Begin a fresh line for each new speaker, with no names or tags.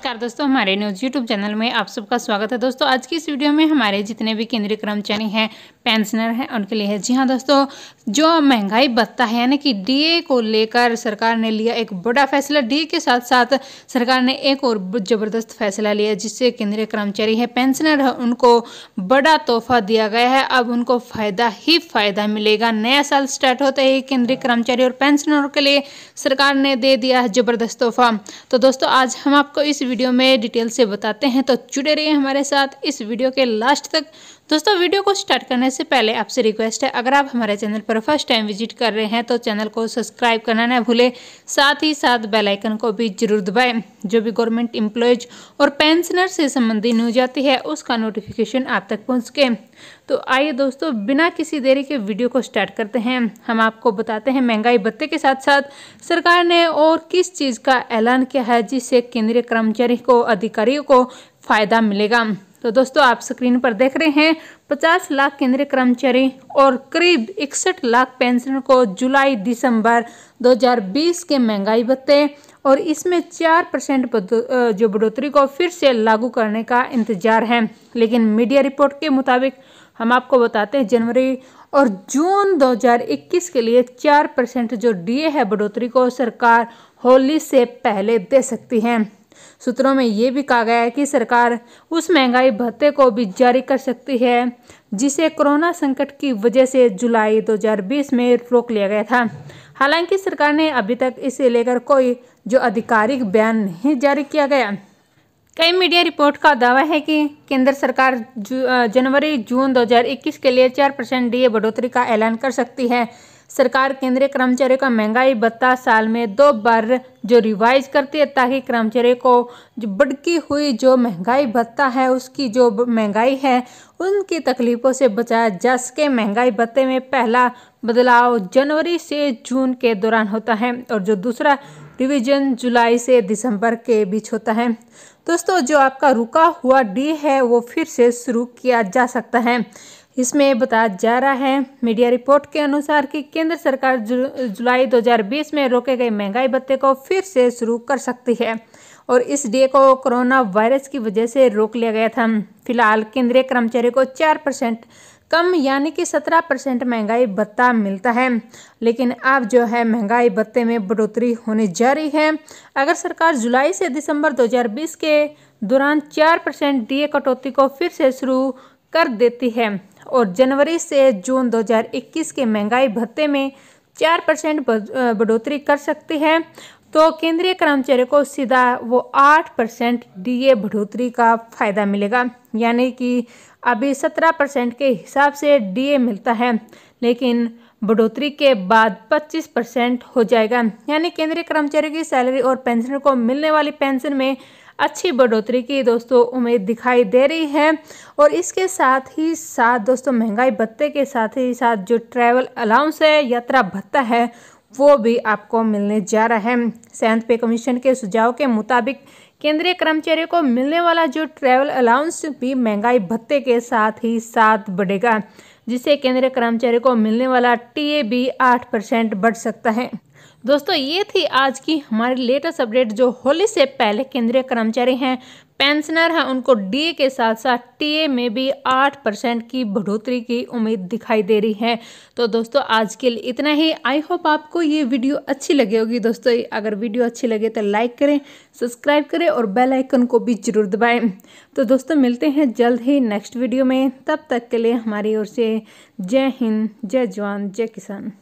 नमस्कार दोस्तों हमारे न्यूज़ यूट्यूब चैनल में आप सबका स्वागत है दोस्तों आज की इस वीडियो में हमारे जितने भी केंद्रीय कर्मचारी हैं पेंशनर हैं उनके लिए है जी हाँ दोस्तों जो महंगाई भत्ता है यानी कि डीए को लेकर सरकार ने लिया एक बड़ा फैसला डीए के साथ साथ सरकार ने एक और ज़बरदस्त फैसला लिया जिससे केंद्रीय कर्मचारी है पेंशनर है उनको बड़ा तोहफा दिया गया है अब उनको फ़ायदा ही फ़ायदा मिलेगा नया साल स्टार्ट होते ही केंद्रीय कर्मचारी और पेंशनरों के लिए सरकार ने दे दिया है ज़बरदस्त तोहफा तो दोस्तों आज हम आपको इस वीडियो में डिटेल से बताते हैं तो जुड़े रहिए हमारे साथ इस वीडियो के लास्ट तक दोस्तों वीडियो को स्टार्ट करने से पहले आपसे रिक्वेस्ट है अगर आप हमारे चैनल पर फर्स्ट टाइम विजिट कर रहे हैं तो चैनल को सब्सक्राइब करना ना भूलें साथ ही साथ बेलाइकन को भी जरूर दबाएँ जो भी गवर्नमेंट एम्प्लॉयज और पेंशनर से संबंधित न्यूज आती है उसका नोटिफिकेशन आप तक पहुँच सके तो आइए दोस्तों बिना किसी देरी के वीडियो को स्टार्ट करते हैं हम आपको बताते हैं महंगाई भत्ते के साथ साथ सरकार ने और किस चीज़ का ऐलान किया है जिससे केंद्रीय कर्मचारी को अधिकारियों को फ़ायदा मिलेगा तो दोस्तों आप स्क्रीन पर देख रहे हैं 50 लाख केंद्रीय कर्मचारी और करीब इकसठ लाख पेंशनर को जुलाई दिसंबर 2020 के महंगाई भत्ते और इसमें चार परसेंट जो बढ़ोतरी को फिर से लागू करने का इंतजार है लेकिन मीडिया रिपोर्ट के मुताबिक हम आपको बताते हैं जनवरी और जून 2021 के लिए चार परसेंट जो डीए है बढ़ोतरी को सरकार होली से पहले दे सकती है सूत्रों में ये भी कहा गया है कि सरकार उस महंगाई भत्ते को भी जारी कर सकती है जिसे कोरोना संकट की वजह से जुलाई 2020 में रोक लिया गया था हालांकि सरकार ने अभी तक इसे लेकर कोई जो आधिकारिक बयान नहीं जारी किया गया कई मीडिया रिपोर्ट का दावा है कि केंद्र सरकार जनवरी जून 2021 के लिए चार परसेंट डी बढ़ोतरी का ऐलान कर सकती है सरकार केंद्रीय कर्मचारियों का महंगाई भत्ता साल में दो बार जो रिवाइज करती है ताकि कर्मचारियों को जो बढ़की हुई जो महंगाई भत्ता है उसकी जो महंगाई है उनकी तकलीफ़ों से बचाया जा सके महंगाई भत्ते में पहला बदलाव जनवरी से जून के दौरान होता है और जो दूसरा रिवीजन जुलाई से दिसंबर के बीच होता है दोस्तों जो आपका रुका हुआ डी है वो फिर से शुरू किया जा सकता है इसमें बताया जा रहा है मीडिया रिपोर्ट के अनुसार कि केंद्र सरकार जु, जुलाई 2020 में रोके गए महंगाई भत्ते को फिर से शुरू कर सकती है और इस डे को कोरोना वायरस की वजह से रोक लिया गया था फिलहाल केंद्रीय कर्मचारी को चार परसेंट कम यानी कि सत्रह परसेंट महंगाई भत्ता मिलता है लेकिन अब जो है महंगाई भत्ते में बढ़ोतरी होने जा रही है अगर सरकार जुलाई से दिसंबर 2020 के दौरान चार परसेंट डीए कटौती को फिर से शुरू कर देती है और जनवरी से जून 2021 के महंगाई भत्ते में चार परसेंट बढ़ोतरी कर सकती है तो केंद्रीय कर्मचारियों को सीधा वो आठ परसेंट डी बढ़ोतरी का फायदा मिलेगा यानी कि अभी सत्रह परसेंट के हिसाब से डीए मिलता है लेकिन बढ़ोतरी के बाद 25 परसेंट हो जाएगा यानी केंद्रीय कर्मचारी की सैलरी और पेंशनर को मिलने वाली पेंशन में अच्छी बढ़ोतरी की दोस्तों उम्मीद दिखाई दे रही है और इसके साथ ही साथ दोस्तों महंगाई भत्ते के साथ ही साथ जो ट्रैवल अलाउंस है यात्रा भत्ता है वो भी आपको मिलने जा रहा है सेंथ पे कमीशन के सुझाव के मुताबिक केंद्रीय कर्मचारियों को मिलने वाला जो ट्रैवल अलाउंस भी महंगाई भत्ते के साथ ही साथ बढ़ेगा जिससे केंद्रीय कर्मचारियों को मिलने वाला टीए भी आठ परसेंट बढ़ सकता है दोस्तों ये थी आज की हमारी लेटेस्ट अपडेट जो होली से पहले केंद्रीय कर्मचारी हैं पेंशनर हैं उनको डीए के साथ साथ टीए में भी आठ परसेंट की बढ़ोतरी की उम्मीद दिखाई दे रही है तो दोस्तों आज के लिए इतना ही आई होप आपको ये वीडियो अच्छी लगी होगी दोस्तों अगर वीडियो अच्छी लगे तो लाइक करें सब्सक्राइब करें और बेल आइकन को भी जरूर दबाएं तो दोस्तों मिलते हैं जल्द ही नेक्स्ट वीडियो में तब तक के लिए हमारी ओर से जय हिंद जय जवान जय किसान